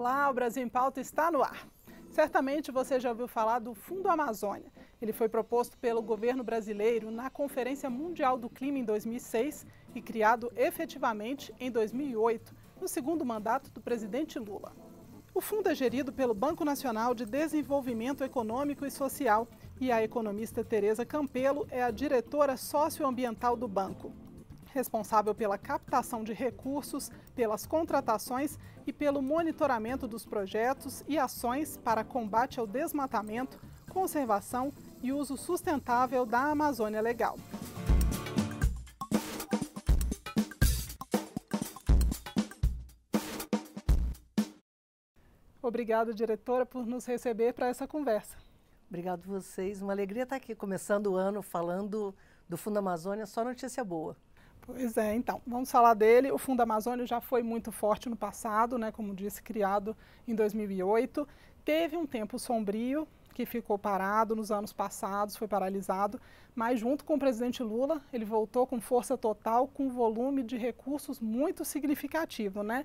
Olá, o Brasil em Pauta está no ar. Certamente você já ouviu falar do Fundo Amazônia. Ele foi proposto pelo governo brasileiro na Conferência Mundial do Clima em 2006 e criado efetivamente em 2008, no segundo mandato do presidente Lula. O fundo é gerido pelo Banco Nacional de Desenvolvimento Econômico e Social e a economista Tereza Campelo é a diretora socioambiental do banco responsável pela captação de recursos, pelas contratações e pelo monitoramento dos projetos e ações para combate ao desmatamento, conservação e uso sustentável da Amazônia Legal. Obrigada, diretora, por nos receber para essa conversa. Obrigado vocês. Uma alegria estar aqui começando o ano falando do Fundo Amazônia, só notícia boa. Pois é, então, vamos falar dele. O Fundo Amazônia já foi muito forte no passado, né, como disse, criado em 2008. Teve um tempo sombrio, que ficou parado nos anos passados, foi paralisado, mas junto com o presidente Lula, ele voltou com força total, com volume de recursos muito significativo, né?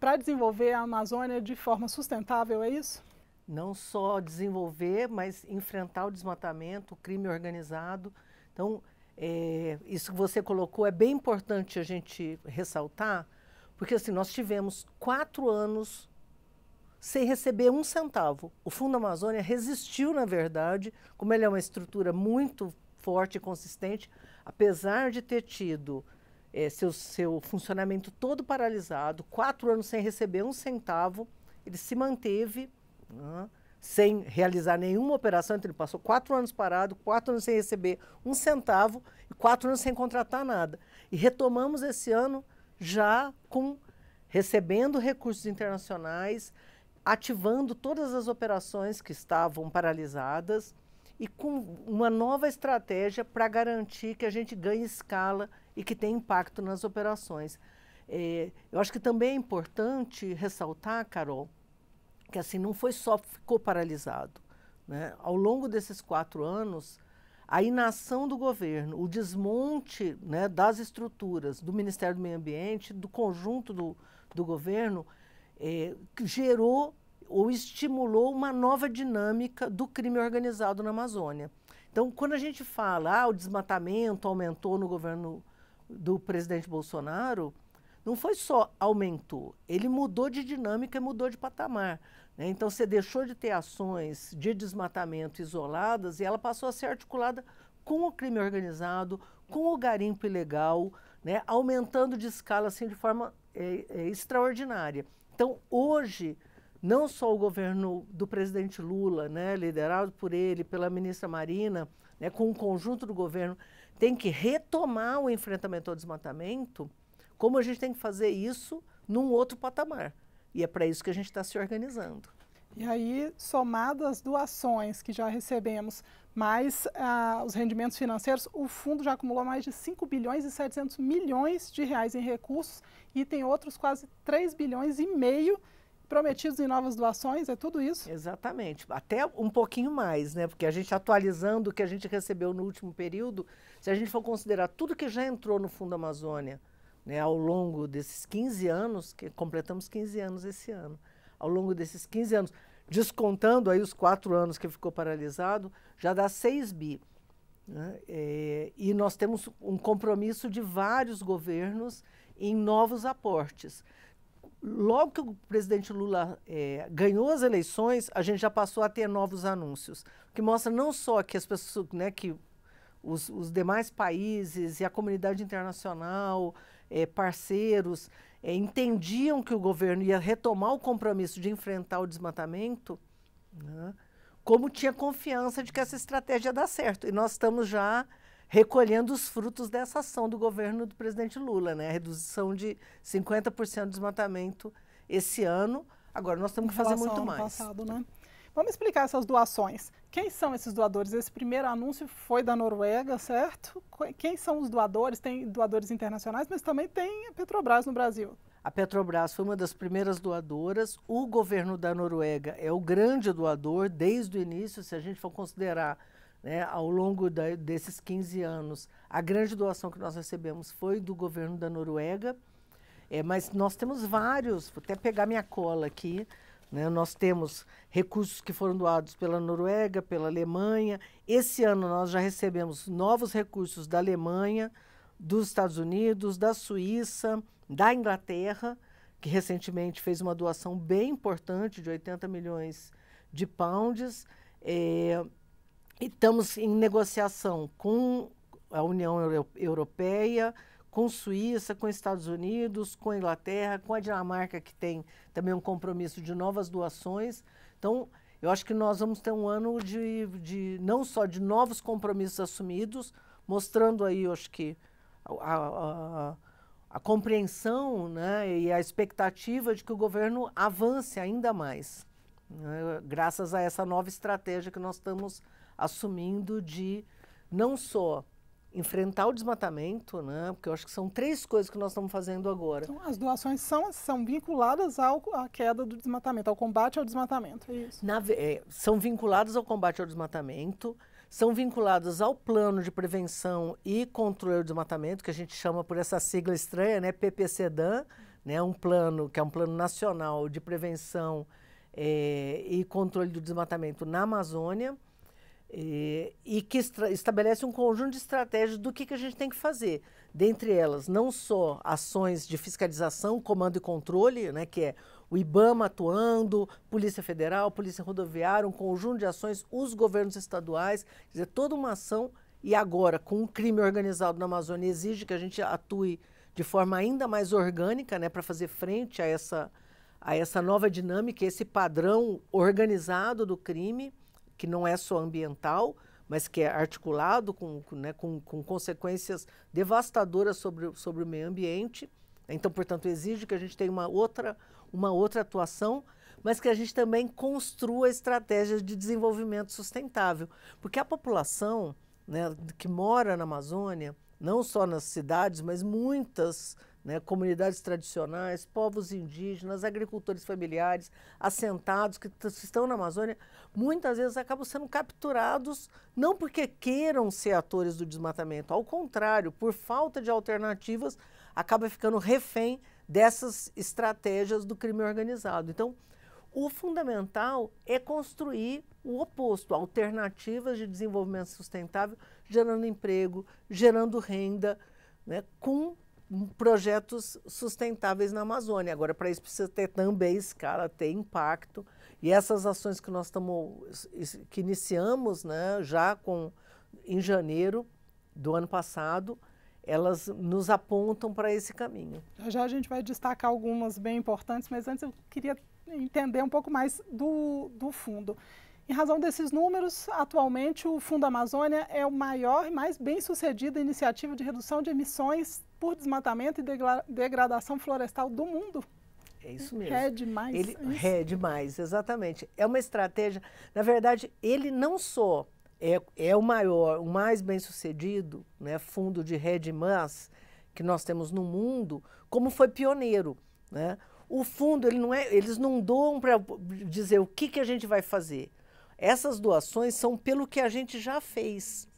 Para desenvolver a Amazônia de forma sustentável, é isso? Não só desenvolver, mas enfrentar o desmatamento, o crime organizado. Então, é, isso que você colocou é bem importante a gente ressaltar, porque assim, nós tivemos quatro anos sem receber um centavo. O Fundo Amazônia resistiu, na verdade, como ele é uma estrutura muito forte e consistente, apesar de ter tido é, seu, seu funcionamento todo paralisado, quatro anos sem receber um centavo, ele se manteve. Né? sem realizar nenhuma operação. Então, ele passou quatro anos parado, quatro anos sem receber um centavo e quatro anos sem contratar nada. E retomamos esse ano já com recebendo recursos internacionais, ativando todas as operações que estavam paralisadas e com uma nova estratégia para garantir que a gente ganhe escala e que tenha impacto nas operações. É, eu acho que também é importante ressaltar, Carol, que assim não foi só ficou paralisado. Né? Ao longo desses quatro anos, a inação do governo, o desmonte né, das estruturas do Ministério do Meio Ambiente, do conjunto do, do governo, é, gerou ou estimulou uma nova dinâmica do crime organizado na Amazônia. Então, quando a gente fala ah, o desmatamento aumentou no governo do presidente Bolsonaro, não foi só aumentou, ele mudou de dinâmica, e mudou de patamar. Né? Então, você deixou de ter ações de desmatamento isoladas e ela passou a ser articulada com o crime organizado, com o garimpo ilegal, né? aumentando de escala assim, de forma é, é, extraordinária. Então, hoje, não só o governo do presidente Lula, né, liderado por ele, pela ministra Marina, né, com o conjunto do governo, tem que retomar o enfrentamento ao desmatamento, como a gente tem que fazer isso num outro patamar. E é para isso que a gente está se organizando. E aí, somado às doações que já recebemos, mais ah, os rendimentos financeiros, o fundo já acumulou mais de 5 bilhões e 700 milhões de reais em recursos e tem outros quase 3 bilhões e meio prometidos em novas doações, é tudo isso? Exatamente, até um pouquinho mais, né? Porque a gente atualizando o que a gente recebeu no último período, se a gente for considerar tudo que já entrou no Fundo Amazônia, né, ao longo desses 15 anos, que completamos 15 anos esse ano, ao longo desses 15 anos, descontando aí os quatro anos que ficou paralisado, já dá 6 bi. Né? É, e nós temos um compromisso de vários governos em novos aportes. Logo que o presidente Lula é, ganhou as eleições, a gente já passou a ter novos anúncios, que mostra não só que as pessoas, né, que os, os demais países e a comunidade internacional é, parceiros é, entendiam que o governo ia retomar o compromisso de enfrentar o desmatamento, né, como tinha confiança de que essa estratégia ia dar certo. E nós estamos já recolhendo os frutos dessa ação do governo do presidente Lula, né? A redução de 50% do desmatamento esse ano. Agora nós temos que fazer muito mais. Passado, né? Vamos explicar essas doações. Quem são esses doadores? Esse primeiro anúncio foi da Noruega, certo? Quem são os doadores? Tem doadores internacionais, mas também tem a Petrobras no Brasil. A Petrobras foi uma das primeiras doadoras. O governo da Noruega é o grande doador desde o início, se a gente for considerar né, ao longo da, desses 15 anos. A grande doação que nós recebemos foi do governo da Noruega. É, mas nós temos vários, vou até pegar minha cola aqui, né? Nós temos recursos que foram doados pela Noruega, pela Alemanha. Esse ano nós já recebemos novos recursos da Alemanha, dos Estados Unidos, da Suíça, da Inglaterra, que recentemente fez uma doação bem importante de 80 milhões de pounds. É, estamos em negociação com a União Europeia, com Suíça, com Estados Unidos, com Inglaterra, com a Dinamarca, que tem também um compromisso de novas doações. Então, eu acho que nós vamos ter um ano de, de não só de novos compromissos assumidos, mostrando aí, eu acho que, a, a, a compreensão né, e a expectativa de que o governo avance ainda mais, né, graças a essa nova estratégia que nós estamos assumindo de não só enfrentar o desmatamento, né? Porque eu acho que são três coisas que nós estamos fazendo agora. Então, as doações são, são vinculadas ao, à queda do desmatamento, ao combate ao desmatamento. É isso. Na, é, são vinculadas ao combate ao desmatamento, são vinculadas ao plano de prevenção e controle do desmatamento, que a gente chama por essa sigla estranha, né? PPCDAN, né? Um plano que é um plano nacional de prevenção é, e controle do desmatamento na Amazônia. E, eh, e que estabelece um conjunto de estratégias do que, que a gente tem que fazer. Dentre elas, não só ações de fiscalização, comando e controle, né, que é o IBAMA atuando, Polícia Federal, Polícia Rodoviária, um conjunto de ações, os governos estaduais, quer dizer, toda uma ação. E agora, com o crime organizado na Amazônia, exige que a gente atue de forma ainda mais orgânica né, para fazer frente a essa, a essa nova dinâmica, esse padrão organizado do crime que não é só ambiental, mas que é articulado com, né, com, com consequências devastadoras sobre, sobre o meio ambiente. Então, portanto, exige que a gente tenha uma outra, uma outra atuação, mas que a gente também construa estratégias de desenvolvimento sustentável. Porque a população né, que mora na Amazônia, não só nas cidades, mas muitas né, comunidades tradicionais, povos indígenas, agricultores familiares, assentados que estão na Amazônia, muitas vezes acabam sendo capturados não porque queiram ser atores do desmatamento, ao contrário, por falta de alternativas, acaba ficando refém dessas estratégias do crime organizado. Então, o fundamental é construir o oposto, alternativas de desenvolvimento sustentável, gerando emprego, gerando renda, né, com projetos sustentáveis na Amazônia. Agora, para isso precisa ter também escala, ter impacto. E essas ações que nós estamos, que iniciamos, né, já com em janeiro do ano passado, elas nos apontam para esse caminho. Já, já a gente vai destacar algumas bem importantes, mas antes eu queria entender um pouco mais do, do fundo. Em razão desses números, atualmente o Fundo Amazônia é o maior e mais bem-sucedida iniciativa de redução de emissões por desmatamento e degradação florestal do mundo. É isso mesmo. Red é demais. Ele, é demais, exatamente. É uma estratégia. Na verdade, ele não só é, é o maior, o mais bem-sucedido né, fundo de red mais que nós temos no mundo, como foi pioneiro. Né? O fundo, ele não é, eles não doam para dizer o que, que a gente vai fazer essas doações são pelo que a gente já fez.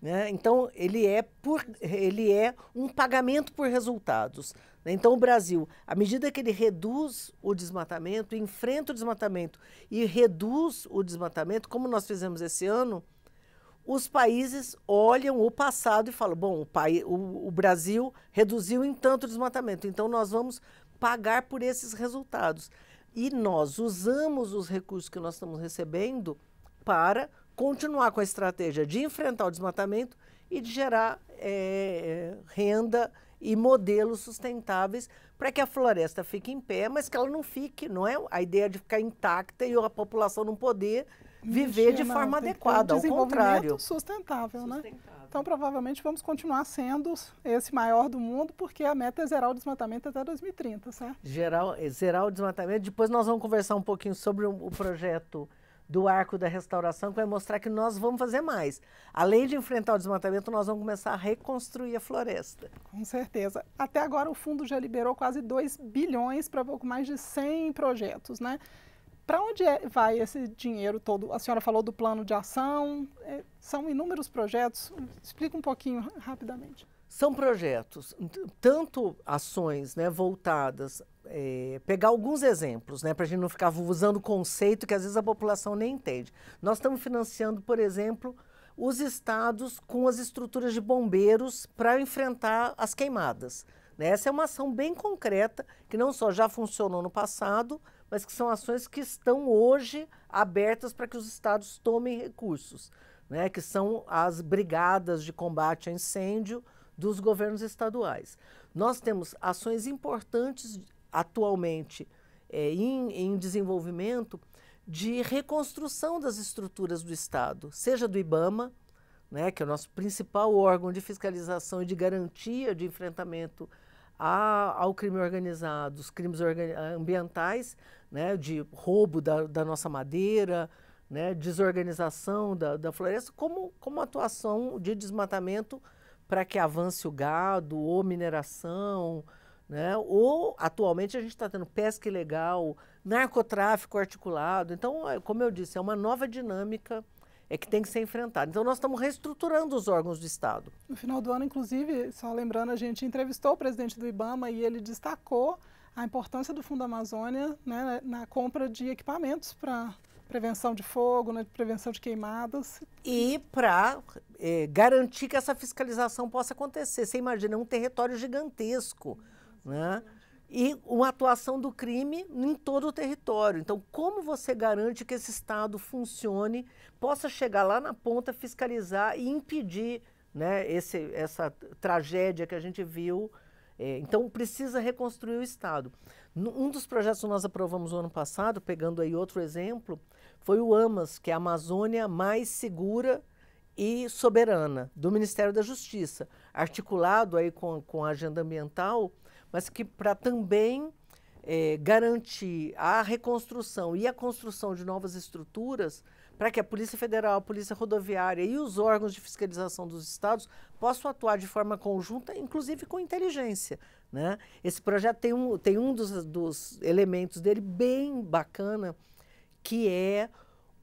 Né? Então, ele é, por, ele é um pagamento por resultados. Né? Então, o Brasil, à medida que ele reduz o desmatamento, enfrenta o desmatamento e reduz o desmatamento, como nós fizemos esse ano, os países olham o passado e falam: bom, o, pai, o, o Brasil reduziu em tanto o desmatamento, então nós vamos pagar por esses resultados. E nós usamos os recursos que nós estamos recebendo para continuar com a estratégia de enfrentar o desmatamento e de gerar é, renda e modelos sustentáveis para que a floresta fique em pé, mas que ela não fique, não é? A ideia de ficar intacta e a população não poder viver de forma não, adequada, um ao contrário. sustentável, né? sustentável. né? Então, provavelmente, vamos continuar sendo esse maior do mundo, porque a meta é zerar o desmatamento até 2030, certo? Geral, eh, zerar o desmatamento. Depois nós vamos conversar um pouquinho sobre o projeto do Arco da Restauração, que vai mostrar que nós vamos fazer mais. Além de enfrentar o desmatamento, nós vamos começar a reconstruir a floresta. Com certeza. Até agora o fundo já liberou quase 2 bilhões para pouco mais de 100 projetos, né? Para onde é, vai esse dinheiro todo? A senhora falou do plano de ação, é, são inúmeros projetos. Explica um pouquinho rapidamente. São projetos, tanto ações né, voltadas. É, pegar alguns exemplos, né, para a gente não ficar usando conceito que às vezes a população nem entende. Nós estamos financiando, por exemplo, os estados com as estruturas de bombeiros para enfrentar as queimadas. Né? Essa é uma ação bem concreta, que não só já funcionou no passado, mas que são ações que estão hoje abertas para que os estados tomem recursos, né? que são as brigadas de combate a incêndio dos governos estaduais. Nós temos ações importantes atualmente é, em, em desenvolvimento de reconstrução das estruturas do Estado, seja do IBAMA, né, que é o nosso principal órgão de fiscalização e de garantia de enfrentamento a, ao crime organizado, os crimes organi ah, ambientais, né, de roubo da, da nossa madeira, né, desorganização da, da, floresta, como, como atuação de desmatamento para que avance o gado ou mineração. Né? Ou, atualmente, a gente está tendo pesca ilegal, narcotráfico articulado. Então, é, como eu disse, é uma nova dinâmica é que tem que ser enfrentado. Então, nós estamos reestruturando os órgãos do Estado. No final do ano, inclusive, só lembrando, a gente entrevistou o presidente do IBAMA e ele destacou a importância do Fundo Amazônia né, na compra de equipamentos para prevenção de fogo, né, prevenção de queimadas. E para eh, garantir que essa fiscalização possa acontecer. Você imagina é um território gigantesco, né? e uma atuação do crime em todo o território. Então, como você garante que esse Estado funcione, possa chegar lá na ponta, fiscalizar e impedir né, esse, essa tragédia que a gente viu? É, então, precisa reconstruir o Estado. Um dos projetos que nós aprovamos no ano passado, pegando aí outro exemplo, foi o AMAS, que é a Amazônia Mais Segura e Soberana, do Ministério da Justiça, articulado aí com, com a agenda ambiental mas que para também é, garantir a reconstrução e a construção de novas estruturas para que a Polícia Federal, a Polícia Rodoviária e os órgãos de fiscalização dos estados possam atuar de forma conjunta, inclusive com inteligência. Né? Esse projeto tem um, tem um dos, dos elementos dele bem bacana, que é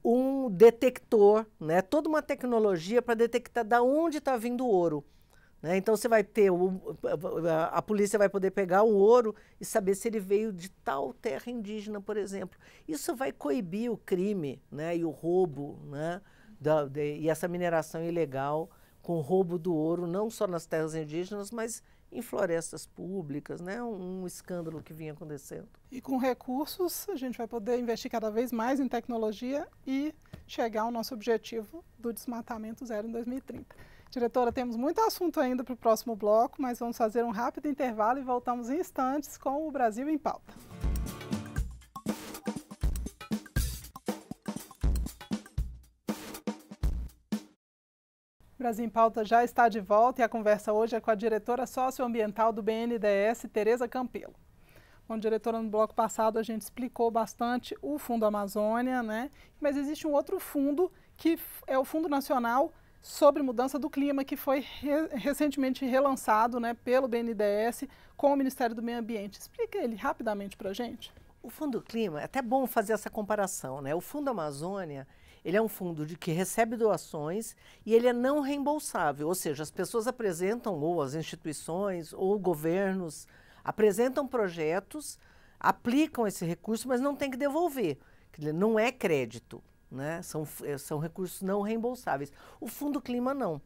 um detector, né? toda uma tecnologia para detectar de onde está vindo o ouro. Né? Então você vai ter o, a, polícia vai poder pegar o ouro e saber se ele veio de tal terra indígena, por exemplo. Isso vai coibir o crime, né? E o roubo, né? Da, de, e essa mineração ilegal com o roubo do ouro não só nas terras indígenas, mas em florestas públicas, né? Um escândalo que vinha acontecendo. E com recursos, a gente vai poder investir cada vez mais em tecnologia e chegar ao nosso objetivo do desmatamento zero em 2030. Diretora, temos muito assunto ainda para o próximo bloco, mas vamos fazer um rápido intervalo e voltamos em instantes com o Brasil em Pauta. Brasil em Pauta já está de volta e a conversa hoje é com a diretora socioambiental do BNDES, Tereza Campelo. Bom, diretora, no bloco passado a gente explicou bastante o Fundo Amazônia, né? Mas existe um outro fundo que é o Fundo Nacional sobre mudança do clima, que foi re recentemente relançado né, pelo BNDES com o Ministério do Meio Ambiente. Explica ele rapidamente para a gente. O Fundo Clima, é até bom fazer essa comparação, né? O Fundo Amazônia, ele é um fundo de que recebe doações e ele é não reembolsável, ou seja, as pessoas apresentam, ou as instituições, ou governos, apresentam projetos, aplicam esse recurso, mas não tem que devolver, não é crédito né? São, eh, são recursos não reembolsáveis. O Fundo Clima não.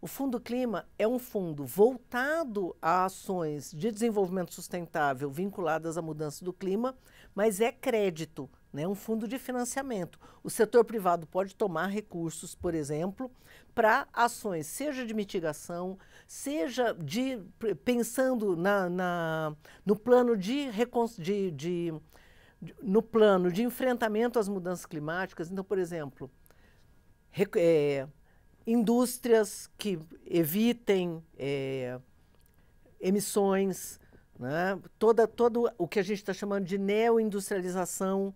O Fundo Clima é um fundo voltado a ações de desenvolvimento sustentável vinculadas à mudança do clima, mas é crédito, né? um fundo de financiamento. O setor privado pode tomar recursos, por exemplo, para ações, seja de mitigação, seja de pensando na, na no plano de, de, de no plano de enfrentamento às mudanças climáticas. Então, por exemplo, é, indústrias que evitem é, emissões, né? toda, todo o que a gente está chamando de neoindustrialização,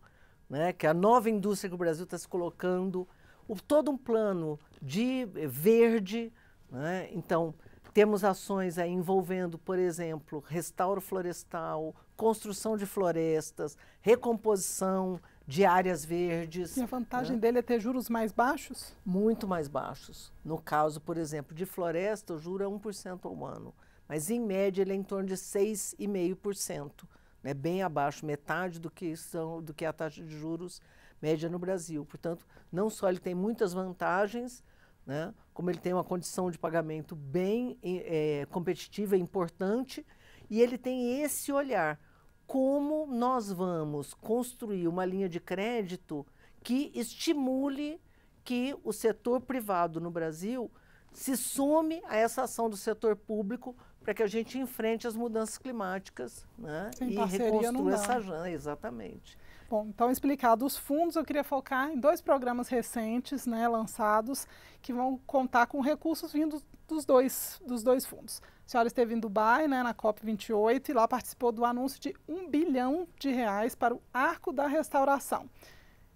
né? que é a nova indústria que o Brasil está se colocando, o, todo um plano de verde. Né? Então, temos ações aí envolvendo, por exemplo, restauro florestal, construção de florestas, recomposição de áreas verdes. E a vantagem né? dele é ter juros mais baixos? Muito mais baixos. No caso, por exemplo, de floresta, o juro é 1% ao ano, mas em média ele é em torno de 6,5%, né? bem abaixo, metade do que, são, do que é a taxa de juros média no Brasil. Portanto, não só ele tem muitas vantagens, né? como ele tem uma condição de pagamento bem é, competitiva e importante, e ele tem esse olhar. Como nós vamos construir uma linha de crédito que estimule que o setor privado no Brasil se some a essa ação do setor público para que a gente enfrente as mudanças climáticas né? Sem e reconstrua essa janela. Exatamente. Bom, então explicado os fundos, eu queria focar em dois programas recentes, né, lançados, que vão contar com recursos vindos dos dois, dos dois fundos. A senhora esteve em Dubai, né, na COP28, e lá participou do anúncio de um bilhão de reais para o Arco da Restauração.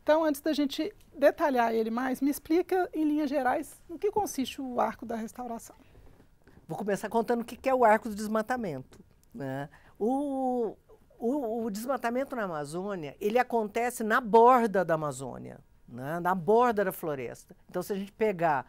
Então, antes da gente detalhar ele mais, me explica, em linhas gerais, no que consiste o Arco da Restauração. Vou começar contando o que é o Arco do Desmatamento. Né? O o, o, desmatamento na Amazônia, ele acontece na borda da Amazônia, né? na borda da floresta. Então, se a gente pegar,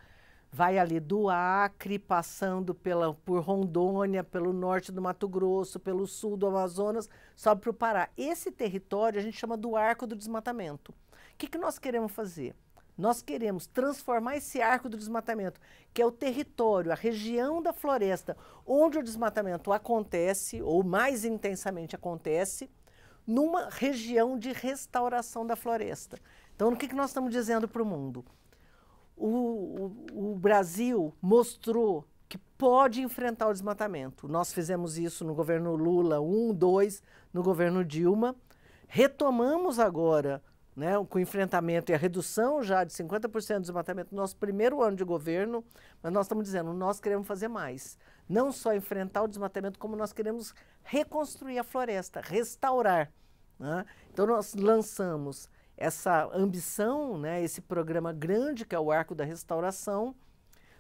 vai ali do Acre, passando pela, por Rondônia, pelo norte do Mato Grosso, pelo sul do Amazonas, sobe para o Pará. Esse território a gente chama do arco do desmatamento. O que, que nós queremos fazer? Nós queremos transformar esse arco do desmatamento, que é o território, a região da floresta onde o desmatamento acontece, ou mais intensamente acontece, numa região de restauração da floresta. Então, o que, que nós estamos dizendo para o mundo? O Brasil mostrou que pode enfrentar o desmatamento. Nós fizemos isso no governo Lula 1, 2, no governo Dilma. Retomamos agora né, com o enfrentamento e a redução já de 50% do desmatamento no nosso primeiro ano de governo, mas nós estamos dizendo, nós queremos fazer mais. Não só enfrentar o desmatamento, como nós queremos reconstruir a floresta, restaurar. Né? Então, nós lançamos essa ambição, né, esse programa grande que é o Arco da Restauração,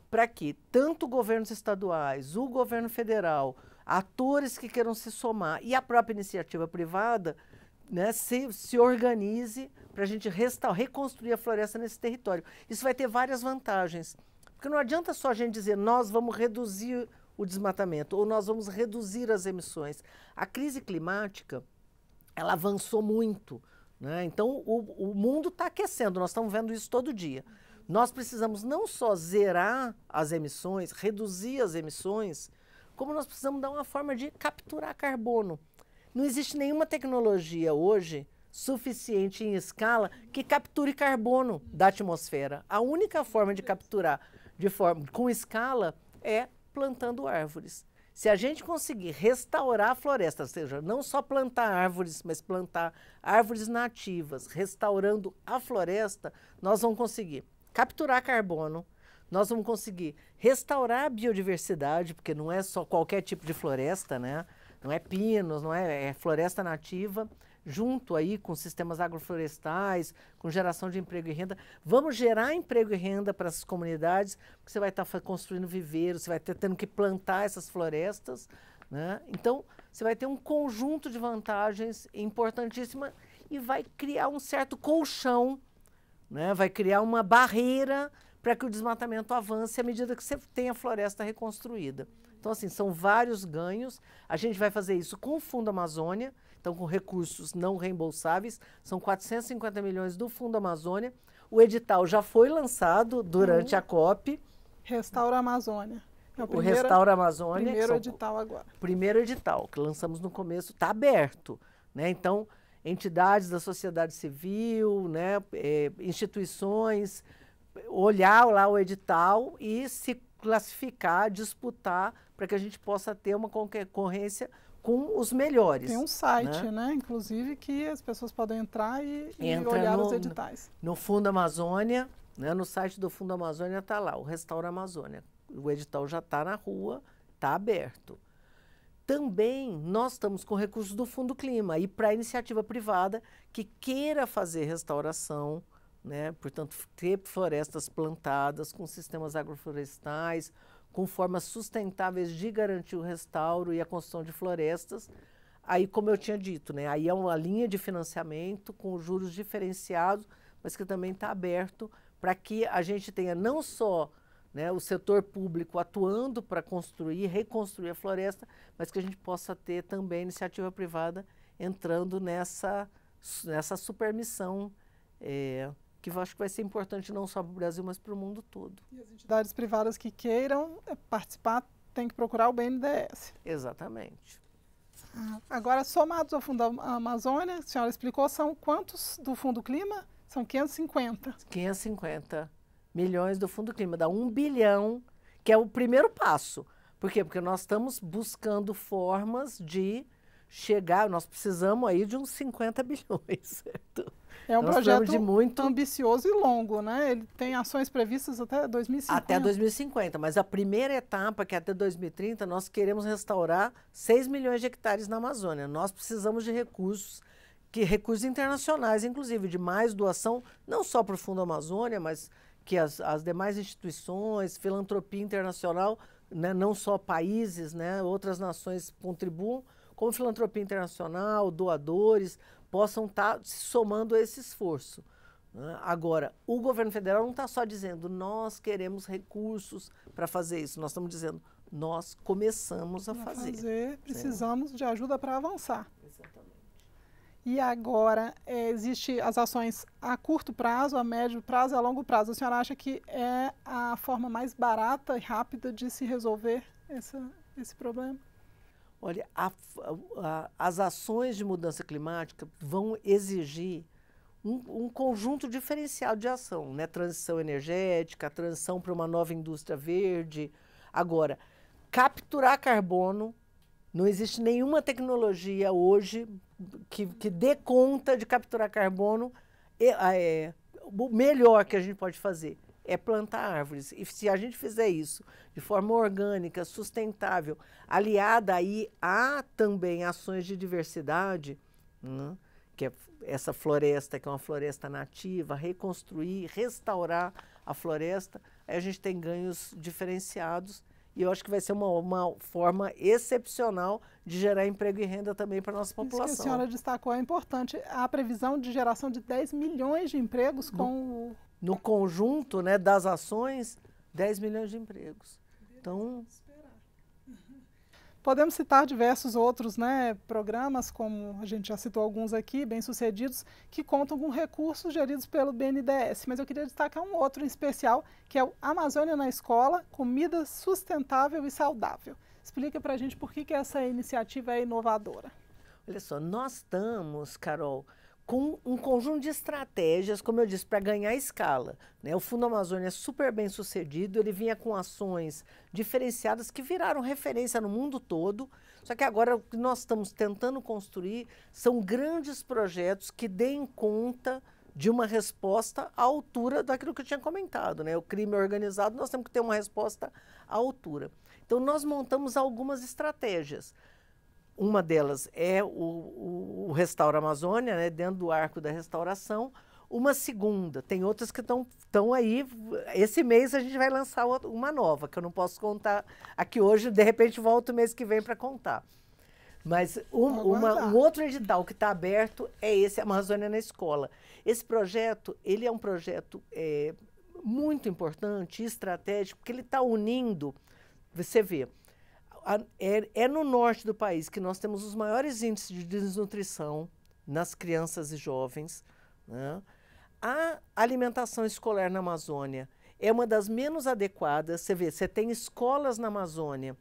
para que tanto governos estaduais, o governo federal, atores que queiram se somar e a própria iniciativa privada né, se, se organize para a gente reconstruir a floresta nesse território. Isso vai ter várias vantagens. Porque não adianta só a gente dizer nós vamos reduzir o desmatamento ou nós vamos reduzir as emissões. A crise climática ela avançou muito. Né? Então o, o mundo está aquecendo, nós estamos vendo isso todo dia. Nós precisamos não só zerar as emissões, reduzir as emissões, como nós precisamos dar uma forma de capturar carbono. Não existe nenhuma tecnologia hoje suficiente em escala que capture carbono da atmosfera. A única forma de capturar de forma com escala é plantando árvores. Se a gente conseguir restaurar a floresta, ou seja, não só plantar árvores, mas plantar árvores nativas, restaurando a floresta, nós vamos conseguir capturar carbono, nós vamos conseguir restaurar a biodiversidade, porque não é só qualquer tipo de floresta, né? não é pinos, não é, é floresta nativa, junto aí com sistemas agroflorestais, com geração de emprego e renda. Vamos gerar emprego e renda para essas comunidades, porque você vai estar tá construindo viveiros, você vai ter tendo que plantar essas florestas, né? Então, você vai ter um conjunto de vantagens importantíssima e vai criar um certo colchão, né? Vai criar uma barreira para que o desmatamento avance à medida que você tem a floresta reconstruída. Então, assim, são vários ganhos. A gente vai fazer isso com o Fundo Amazônia, então com recursos não reembolsáveis. São 450 milhões do Fundo Amazônia. O edital já foi lançado durante uhum. a COP. Restaura a Amazônia. É o, primeiro, Restaura Amazônia. Primeiro edital agora. Primeiro edital, que lançamos no começo, está aberto. Né? Então, entidades da sociedade civil, né? É, instituições, olhar lá o edital e se classificar, disputar, para que a gente possa ter uma concorrência com os melhores. Tem um site, né? né? Inclusive, que as pessoas podem entrar e, e olhar no, os editais. No Fundo Amazônia, né? no site do Fundo Amazônia está lá, o Restaura Amazônia. O edital já está na rua, está aberto. Também nós estamos com recursos do Fundo Clima e para iniciativa privada que queira fazer restauração, né? Portanto, ter florestas plantadas com sistemas agroflorestais, com formas sustentáveis de garantir o restauro e a construção de florestas. Aí, como eu tinha dito, né? aí é uma linha de financiamento com juros diferenciados, mas que também está aberto para que a gente tenha não só né, o setor público atuando para construir, reconstruir a floresta, mas que a gente possa ter também iniciativa privada entrando nessa, nessa supermissão é, que eu acho que vai ser importante não só para o Brasil, mas para o mundo todo. E as entidades privadas que queiram é, participar têm que procurar o BNDES. Exatamente. Ah, agora, somados ao Fundo Amazônia, a senhora explicou, são quantos do Fundo Clima? São 550. 550 milhões do Fundo Clima, dá um bilhão, que é o primeiro passo. Por quê? Porque nós estamos buscando formas de chegar, nós precisamos aí de uns 50 bilhões, certo? É um Nós projeto de muito ambicioso e longo, né? Ele tem ações previstas até 2050. Até 2050, mas a primeira etapa, que é até 2030, nós queremos restaurar 6 milhões de hectares na Amazônia. Nós precisamos de recursos, que recursos internacionais, inclusive, de mais doação, não só para o Fundo Amazônia, mas que as, as demais instituições, filantropia internacional, né, não só países, né, outras nações contribuam, como filantropia internacional, doadores, possam estar tá se somando a esse esforço. Né? Agora, o governo federal não está só dizendo nós queremos recursos para fazer isso, nós estamos dizendo nós começamos a, fazer. fazer. Né? Precisamos de ajuda para avançar. Exatamente. E agora, é, as ações a curto prazo, a médio prazo e a longo prazo. A senhora acha que é a forma mais barata e rápida de se resolver essa, esse problema? Olha, a, a, as ações de mudança climática vão exigir um, um, conjunto diferencial de ação, né? Transição energética, transição para uma nova indústria verde. Agora, capturar carbono, não existe nenhuma tecnologia hoje que, que dê conta de capturar carbono é, é, o melhor que a gente pode fazer é plantar árvores. E se a gente fizer isso de forma orgânica, sustentável, aliada aí a também ações de diversidade, né? que é essa floresta, que é uma floresta nativa, reconstruir, restaurar a floresta, aí a gente tem ganhos diferenciados e eu acho que vai ser uma, uma forma excepcional de gerar emprego e renda também para a nossa população. Isso que a senhora destacou é importante. A previsão de geração de 10 milhões de empregos com no, no conjunto né, das ações, 10 milhões de empregos. Então, Podemos citar diversos outros né, programas, como a gente já citou alguns aqui, bem-sucedidos, que contam com recursos geridos pelo BNDES. Mas eu queria destacar um outro em especial, que é o Amazônia na Escola, Comida Sustentável e Saudável. Explica para a gente por que, que essa iniciativa é inovadora. Olha só, nós estamos, Carol, com um conjunto de estratégias, como eu disse, para ganhar escala. Né? O Fundo Amazônia é super bem sucedido, ele vinha com ações diferenciadas que viraram referência no mundo todo. Só que agora o que nós estamos tentando construir são grandes projetos que deem conta de uma resposta à altura daquilo que eu tinha comentado. Né? O crime organizado, nós temos que ter uma resposta à altura. Então, nós montamos algumas estratégias. Uma delas é o, o, o Restaura Amazônia, né, dentro do arco da restauração. Uma segunda, tem outras que estão aí. Esse mês a gente vai lançar uma nova, que eu não posso contar aqui hoje, de repente volto mês que vem para contar. Mas um, uma, um, outro edital que está aberto é esse Amazônia na Escola. Esse projeto, ele é um projeto é, muito importante, estratégico, porque ele está unindo, você vê, é, é no norte do país que nós temos os maiores índices de desnutrição nas crianças e jovens. Né? A alimentação escolar na Amazônia é uma das menos adequadas. Você vê, você tem escolas na Amazônia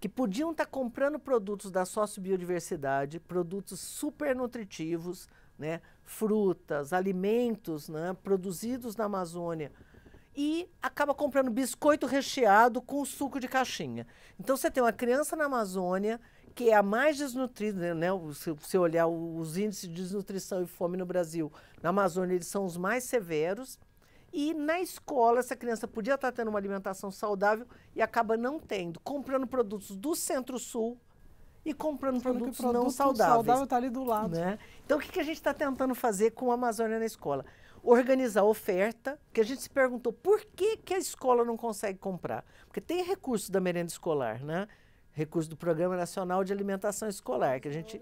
que podiam estar comprando produtos da sociobiodiversidade, produtos super nutritivos, né? frutas, alimentos né? produzidos na Amazônia e acaba comprando biscoito recheado com suco de caixinha. Então você tem uma criança na Amazônia que é a mais desnutrida, né? Se você olhar os índices de desnutrição e fome no Brasil, na Amazônia eles são os mais severos. E na escola essa criança podia estar tendo uma alimentação saudável e acaba não tendo, comprando produtos do Centro-Sul e comprando Sendo produtos produto não saudáveis. saudável está ali do lado. Né? Então o que a gente está tentando fazer com a Amazônia na escola? organizar a oferta, que a gente se perguntou por que, que a escola não consegue comprar. Porque tem recurso da merenda escolar, né? Recurso do Programa Nacional de Alimentação Escolar, que a gente.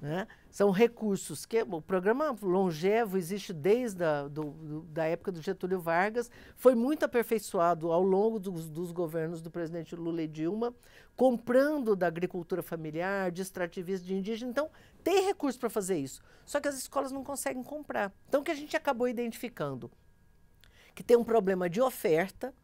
Né? São recursos que o programa longevo existe desde a do, do, da época do Getúlio Vargas, foi muito aperfeiçoado ao longo dos, dos, governos do presidente Lula e Dilma, comprando da agricultura familiar, de extrativismo de indígena. Então, tem recurso para fazer isso, só que as escolas não conseguem comprar. Então, o que a gente acabou identificando? Que tem um problema de oferta,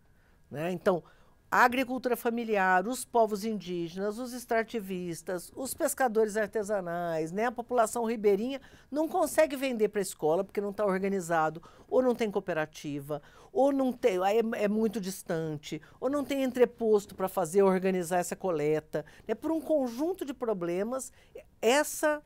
né? Então, a agricultura familiar, os povos indígenas, os extrativistas, os pescadores artesanais, né, a população ribeirinha não consegue vender para a escola porque não está organizado, ou não tem cooperativa, ou não tem, aí é, é muito distante, ou não tem entreposto para fazer organizar essa coleta. Né, por um conjunto de problemas, essa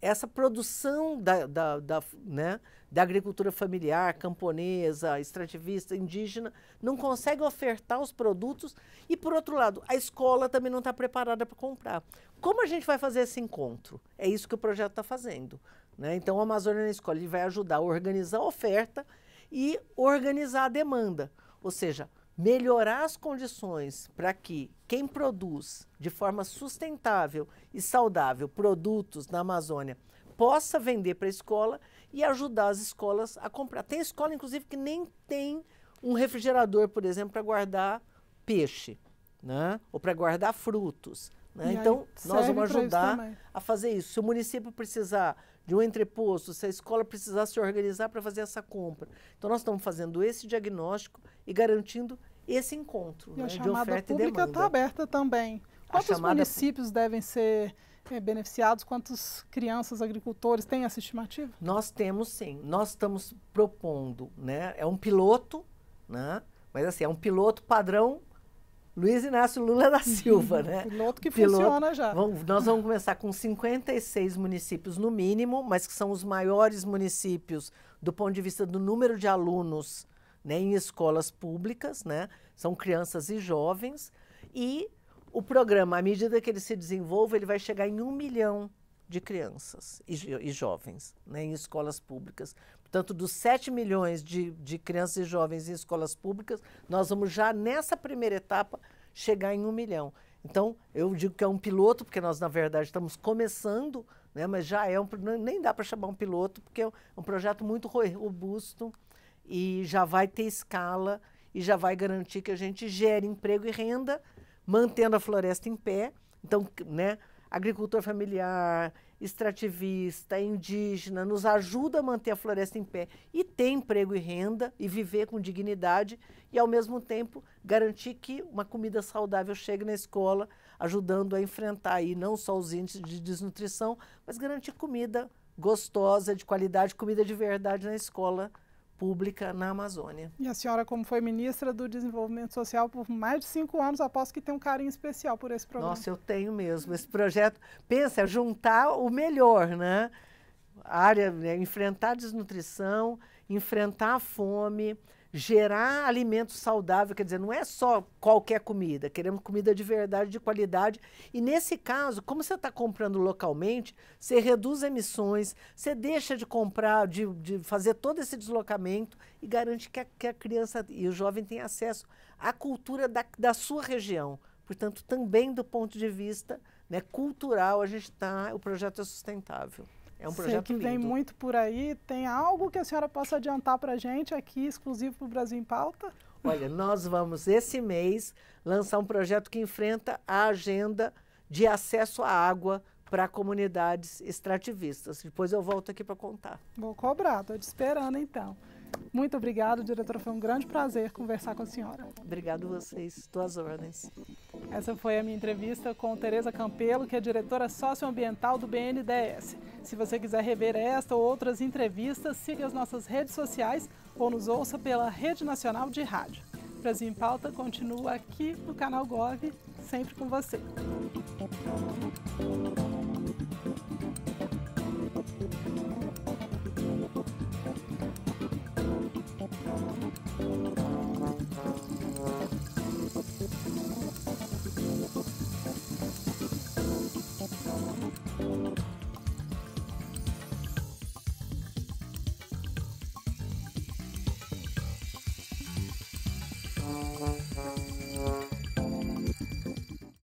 essa produção da, da, da, né, da agricultura familiar, camponesa, extrativista, indígena, não consegue ofertar os produtos e, por outro lado, a escola também não está preparada para comprar. Como a gente vai fazer esse encontro? É isso que o projeto está fazendo. Né? Então, o Amazônia na Escola ele vai ajudar a organizar a oferta e organizar a demanda. Ou seja, melhorar as condições para que quem produz de forma sustentável e saudável produtos na Amazônia possa vender para a escola e ajudar as escolas a comprar. Tem escola, inclusive, que nem tem um refrigerador, por exemplo, para guardar peixe, né? ou para guardar frutos. Né? Então, nós vamos ajudar a fazer isso. Se o município precisar de um entreposto, se a escola precisar se organizar para fazer essa compra. Então, nós estamos fazendo esse diagnóstico e garantindo esse encontro. E né, a chamada pública está aberta também. Quantos chamada... municípios devem ser é, beneficiados? Quantas crianças agricultores têm essa estimativa? Nós temos sim. Nós estamos propondo, né? É um piloto, né? Mas assim, é um piloto padrão Luiz Inácio Lula da uhum. Silva, né? Piloto que Piloto. funciona já. Vamos, nós vamos começar com 56 municípios no mínimo, mas que são os maiores municípios do ponto de vista do número de alunos né, em escolas públicas, né, são crianças e jovens, e o programa, à medida que ele se desenvolve, ele vai chegar em um milhão de crianças e, e jovens né, em escolas públicas. Portanto, dos 7 milhões de, de crianças e jovens em escolas públicas, nós vamos já nessa primeira etapa chegar em um milhão. Então, eu digo que é um piloto, porque nós, na verdade, estamos começando, né, mas já é um. Nem dá para chamar um piloto, porque é um é projeto muito robusto e já vai ter escala e já vai garantir que a gente gere emprego e renda, mantendo a floresta em pé. Então, né, agricultor familiar, extrativista, indígena, nos ajuda a manter a floresta em pé e ter emprego e renda e viver com dignidade e, ao mesmo tempo, garantir que uma comida saudável chegue na escola, ajudando a enfrentar aí não só os índices de desnutrição, mas garantir comida gostosa, de qualidade, comida de verdade na escola pública na Amazônia. E a senhora, como foi ministra do Desenvolvimento Social por mais de cinco anos, aposto que tem um carinho especial por esse programa. Nossa, eu tenho mesmo. Esse projeto, pensa, juntar o melhor, né? A área, né? enfrentar a desnutrição, enfrentar a fome, gerar alimento saudável, quer dizer, não é só qualquer comida, queremos comida de verdade, de qualidade. E nesse caso, como você está comprando localmente, você reduz emissões, você deixa de comprar, de, de fazer todo esse deslocamento e garante que a, que a, criança e o jovem tenham acesso à cultura da, da sua região. Portanto, também do ponto de vista né, cultural, a gente tá, o projeto é sustentável. É um projeto Sei que lindo. vem muito por aí. Tem algo que a senhora possa adiantar para a gente aqui, exclusivo para o Brasil em Pauta? Olha, nós vamos, esse mês, lançar um projeto que enfrenta a agenda de acesso à água para comunidades extrativistas. Depois eu volto aqui para contar. Vou cobrar, estou te esperando então. Muito obrigado, diretora. Foi um grande prazer conversar com a senhora. Obrigado a vocês, tuas ordens. Essa foi a minha entrevista com Tereza Campelo, que é diretora socioambiental do BNDES. Se você quiser rever esta ou outras entrevistas, siga as nossas redes sociais ou nos ouça pela Rede Nacional de Rádio. Brasil em Pauta continua aqui no canal Gov, sempre com você. Thank you.